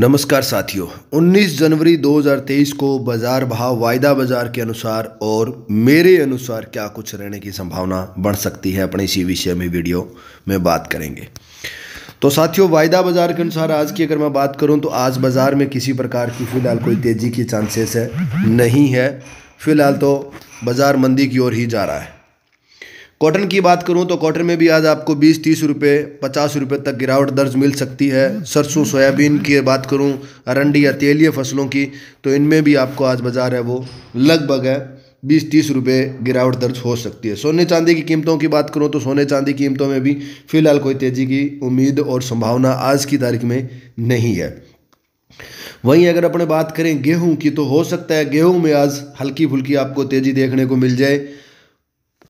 नमस्कार साथियों 19 जनवरी 2023 को बाजार भाव वायदा बाजार के अनुसार और मेरे अनुसार क्या कुछ रहने की संभावना बढ़ सकती है अपने इसी विषय में वीडियो में बात करेंगे तो साथियों वायदा बाजार के अनुसार आज की अगर मैं बात करूं तो आज बाजार में किसी प्रकार की फ़िलहाल कोई तेज़ी की चांसेस है नहीं है फ़िलहाल तो बाज़ार मंदी की ओर ही जा रहा है कॉटन की बात करूं तो कॉटन में भी आज आपको बीस तीस रुपये पचास रुपये तक गिरावट दर्ज मिल सकती है सरसों सोयाबीन की बात करूं अरंडी या तेलीय फसलों की तो इनमें भी आपको आज बाज़ार है वो लगभग है बीस तीस रुपये गिरावट दर्ज हो सकती है सोने चांदी की कीमतों की बात करूँ तो सोने चांदी कीमतों में भी फिलहाल कोई तेज़ी की उम्मीद और संभावना आज की तारीख में नहीं है वहीं अगर अपने बात करें गेहूं की तो हो सकता है गेहूं में आज हल्की फुल्की आपको तेज़ी देखने को मिल जाए